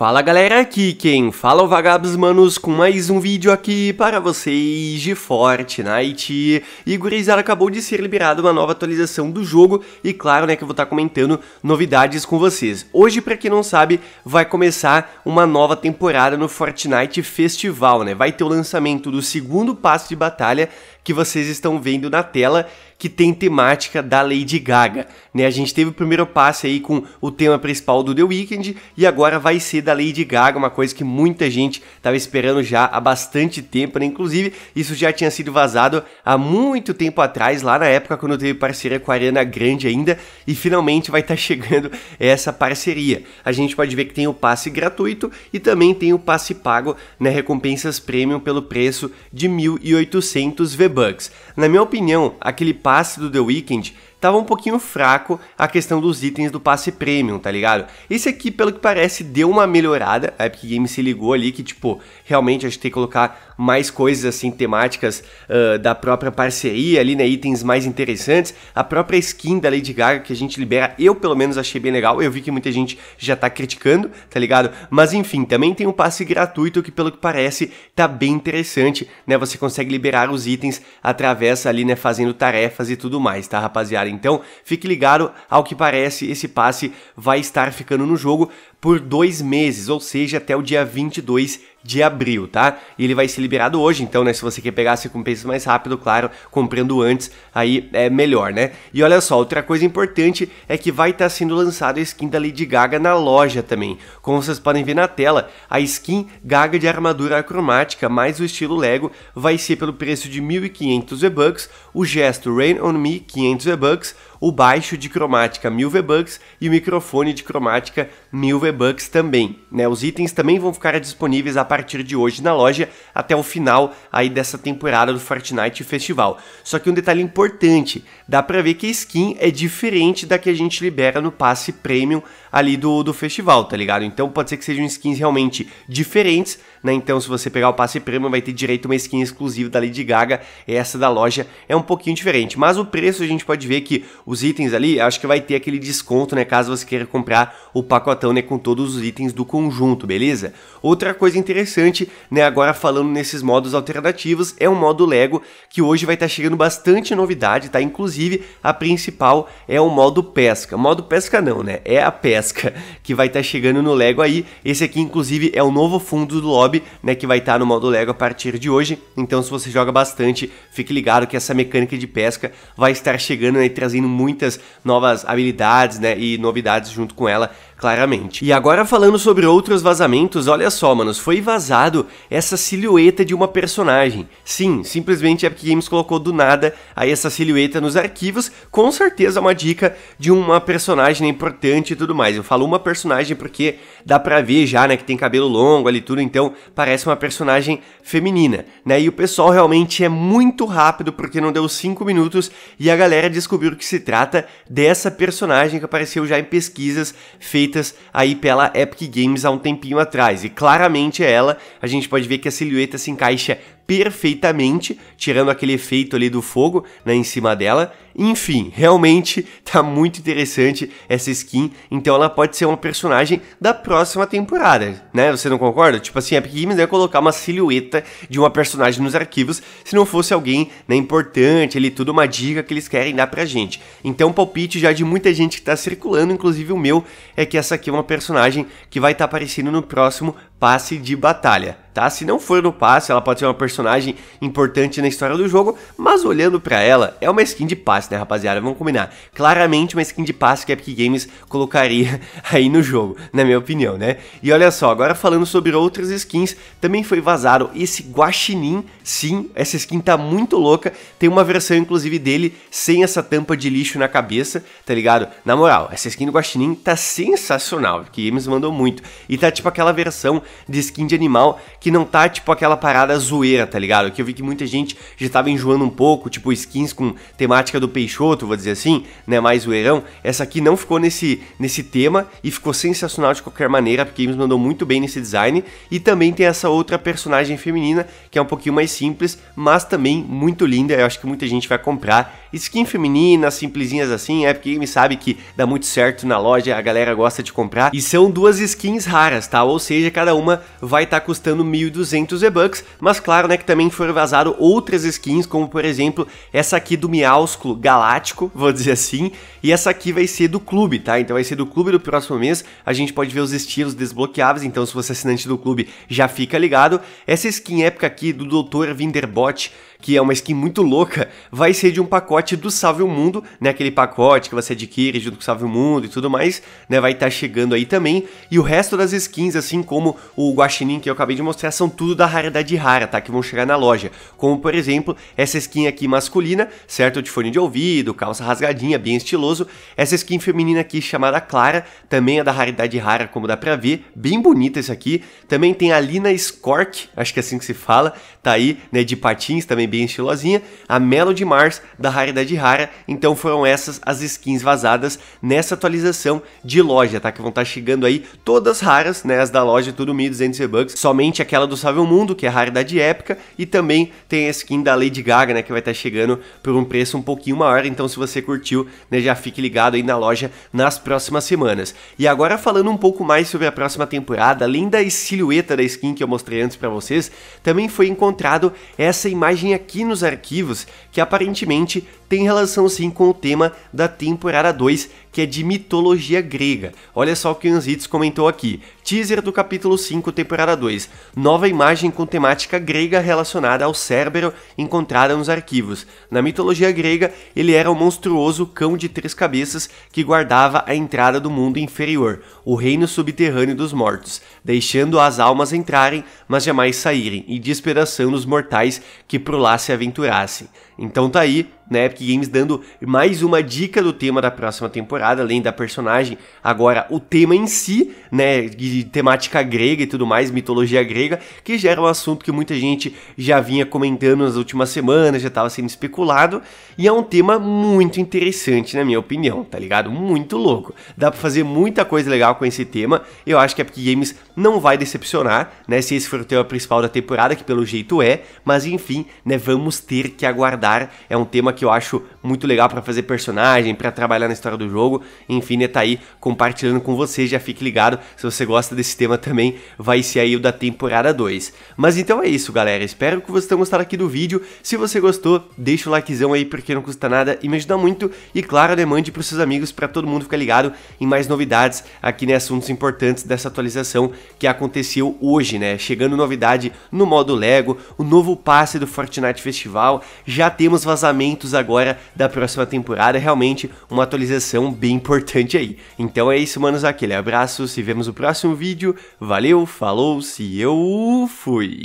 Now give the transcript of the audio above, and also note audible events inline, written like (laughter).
Fala galera, aqui quem fala é o Vagabos Manos com mais um vídeo aqui para vocês de Fortnite E gurizada, acabou de ser liberada uma nova atualização do jogo e claro né que eu vou estar tá comentando novidades com vocês Hoje para quem não sabe, vai começar uma nova temporada no Fortnite Festival né Vai ter o lançamento do segundo passo de batalha que vocês estão vendo na tela que tem temática da Lady Gaga. Né? A gente teve o primeiro passe aí com o tema principal do The Weeknd e agora vai ser da Lady Gaga, uma coisa que muita gente estava esperando já há bastante tempo, né? Inclusive, isso já tinha sido vazado há muito tempo atrás, lá na época quando teve parceria com a Ariana Grande ainda, e finalmente vai estar tá (laughs) chegando essa parceria. A gente pode ver que tem o passe gratuito e também tem o passe pago, né? Recompensas premium pelo preço de 1.800 V-Bucks. Na minha opinião, aquele passe passe do The Weeknd tava um pouquinho fraco a questão dos itens do passe premium, tá ligado? Esse aqui, pelo que parece, deu uma melhorada. A Epic Games se ligou ali que, tipo, realmente a gente tem que colocar mais coisas assim, temáticas uh, da própria parceria ali, né? Itens mais interessantes. A própria skin da Lady Gaga que a gente libera, eu pelo menos achei bem legal. Eu vi que muita gente já tá criticando, tá ligado? Mas enfim, também tem um passe gratuito que, pelo que parece, tá bem interessante, né? Você consegue liberar os itens através ali, né? Fazendo tarefas e tudo mais, tá, rapaziada? Então, fique ligado ao que parece, esse passe vai estar ficando no jogo por dois meses, ou seja, até o dia 22 de abril, tá? ele vai ser liberado hoje, então, né? Se você quer pegar as recompensas mais rápido, claro, comprando antes, aí é melhor, né? E olha só, outra coisa importante é que vai estar tá sendo lançado a skin da Lady Gaga na loja também. Como vocês podem ver na tela, a skin Gaga de armadura acromática mais o estilo Lego vai ser pelo preço de 1.500 V-Bucks, o gesto Rain On Me 500 V-Bucks, o baixo de cromática 1000 V-Bucks e o microfone de cromática 1000 V-Bucks também. Né? Os itens também vão ficar disponíveis a partir de hoje na loja até o final aí dessa temporada do Fortnite Festival. Só que um detalhe importante, dá pra ver que a skin é diferente da que a gente libera no passe premium ali do, do festival, tá ligado? Então pode ser que sejam skins realmente diferentes, né? Então se você pegar o passe premium vai ter direito a uma skin exclusiva da Lady Gaga, essa da loja é um pouquinho diferente, mas o preço a gente pode ver que os itens ali, acho que vai ter aquele desconto, né? Caso você queira comprar o pacotão, né? Com todos os itens do conjunto, beleza? Outra coisa interessante, né? Agora falando nesses modos alternativos, é o modo Lego que hoje vai estar tá chegando bastante novidade, tá? Inclusive, a principal é o modo pesca. Modo pesca não, né? É a pesca (laughs) que vai estar tá chegando no Lego aí. Esse aqui, inclusive, é o novo fundo do lobby, né? Que vai estar tá no modo Lego a partir de hoje. Então, se você joga bastante, fique ligado que essa mecânica de pesca vai estar chegando, né? Trazendo muitas novas habilidades né, e novidades junto com ela claramente. E agora falando sobre outros vazamentos, olha só, manos, foi vazado essa silhueta de uma personagem. Sim, simplesmente a Epic Games colocou do nada aí essa silhueta nos arquivos, com certeza uma dica de uma personagem importante e tudo mais. Eu falo uma personagem porque dá pra ver já, né, que tem cabelo longo ali tudo, então parece uma personagem feminina, né? E o pessoal realmente é muito rápido porque não deu 5 minutos e a galera descobriu que se trata dessa personagem que apareceu já em pesquisas feitas feitas aí pela Epic Games há um tempinho atrás. E claramente é ela, a gente pode ver que a silhueta se encaixa perfeitamente, tirando aquele efeito ali do fogo né, em cima dela. Enfim, realmente (laughs) tá muito interessante essa skin, então ela pode ser uma personagem da próxima temporada, né? Você não concorda? Tipo assim, a Epic Games colocar uma silhueta de uma personagem nos arquivos se não fosse alguém né, importante ali, tudo uma dica que eles querem dar pra gente. Então, palpite já de muita gente que tá circulando, inclusive o meu, é que essa aqui é uma personagem que vai estar tá aparecendo no próximo passe de batalha, tá? Se não for no passe, ela pode ser uma personagem importante na história do jogo, mas olhando para ela, é uma skin de passe, né, rapaziada? Vamos combinar. Claramente uma skin de passe que a Epic Games colocaria (laughs) aí no jogo, na minha opinião, né? E olha só, agora falando sobre outras skins, também foi vazado esse Guaxinim, sim, essa skin tá muito louca, tem uma versão inclusive dele sem essa tampa de lixo na cabeça, tá ligado? Na moral, essa skin do Guaxinim tá sensacional, a Epic Games mandou muito, e tá tipo aquela versão de skin de animal que não tá, tipo, aquela parada zoeira, tá ligado? Que eu vi que muita gente já tava enjoando um pouco, tipo, skins com temática do Peixoto, vou dizer assim, né? Mais zoeirão. Essa aqui não ficou nesse, nesse tema e ficou sensacional de qualquer maneira, porque eles mandou muito bem nesse design. E também tem essa outra personagem feminina, que é um pouquinho mais simples, mas também muito linda. Eu acho que muita gente vai comprar. Skin feminina, simplesinhas assim, é porque me sabe que dá muito certo na loja, a galera gosta de comprar. E são duas skins raras, tá? Ou seja, cada uma vai estar tá custando 1.200 e bucks mas claro, né, que também foram vazado outras skins, como por exemplo, essa aqui do Miausculo Galáctico, vou dizer assim, e essa aqui vai ser do clube, tá? Então vai ser do clube do próximo mês, a gente pode ver os estilos desbloqueáveis, então se você é assinante do clube, já fica ligado. Essa skin épica aqui do Dr. Vinderbot, que é uma skin muito louca, vai ser de um pacote do Salve o Mundo, né? Aquele pacote que você adquire junto com o Salve o Mundo e tudo mais, né? Vai estar tá chegando aí também. E o resto das skins, assim como o Guaxinim que eu acabei de mostrar são tudo da raridade rara, tá? Que vão chegar na loja. Como, por exemplo, essa skin aqui masculina, certo? De fone de ouvido, calça rasgadinha, bem estiloso. Essa skin feminina aqui chamada Clara, também é da raridade rara, como dá pra ver. Bem bonita esse aqui. Também tem a Lina Skork, acho que é assim que se fala. Tá aí, né? De patins, também bem estilosinha. A Melody Mars, da raridade rara. Então foram essas as skins vazadas nessa atualização de loja, tá? Que vão estar tá chegando aí todas raras, né? As da loja, tudo 200 V-Bucks, somente aquela do Sável Mundo, que é raridade épica, e também tem a skin da Lady Gaga, né, que vai estar tá chegando por um preço um pouquinho maior, então se você curtiu, né, já fique ligado aí na loja nas próximas semanas. E agora falando um pouco mais sobre a próxima temporada, além da silhueta da skin que eu mostrei antes para vocês, também foi encontrado essa imagem aqui nos arquivos, que aparentemente tem relação sim com o tema da temporada 2, que é de mitologia grega. Olha só o que o Anzites comentou aqui. Teaser do capítulo 5, temporada 2. Nova imagem com temática grega relacionada ao Cérbero encontrada nos arquivos. Na mitologia grega, ele era um monstruoso cão de três cabeças que guardava a entrada do mundo inferior, o reino subterrâneo dos mortos, deixando as almas entrarem, mas jamais saírem, e despedaçando os mortais que por lá se aventurassem. Então tá aí, né, Epic Games dando mais uma dica do tema da próxima temporada, além da personagem, agora o tema em si, né, de temática grega e tudo mais, mitologia grega, que já era um assunto que muita gente já vinha comentando nas últimas semanas, já estava sendo especulado, e é um tema muito interessante, na minha opinião, tá ligado? Muito louco. Dá para fazer muita coisa legal com esse tema. Eu acho que a Epic Games não vai decepcionar, né, se esse for o tema principal da temporada, que pelo jeito é, mas enfim, né, vamos ter que aguardar é um tema que eu acho muito legal para fazer personagem, para trabalhar na história do jogo. Enfim, tá aí compartilhando com vocês. já fique ligado. Se você gosta desse tema também, vai ser aí o da temporada 2. Mas então é isso, galera. Espero que vocês tenham gostado aqui do vídeo. Se você gostou, deixa o likezão aí porque não custa nada e me ajuda muito. E claro, né, mande pros seus amigos para todo mundo ficar ligado em mais novidades aqui, né, assuntos importantes dessa atualização que aconteceu hoje, né? Chegando novidade no modo Lego, o novo passe do Fortnite Festival, já temos vazamentos agora da próxima temporada, é realmente uma atualização bem importante aí. Então é isso, manos, aquele abraço, se vemos no próximo vídeo, valeu, falou, se eu fui!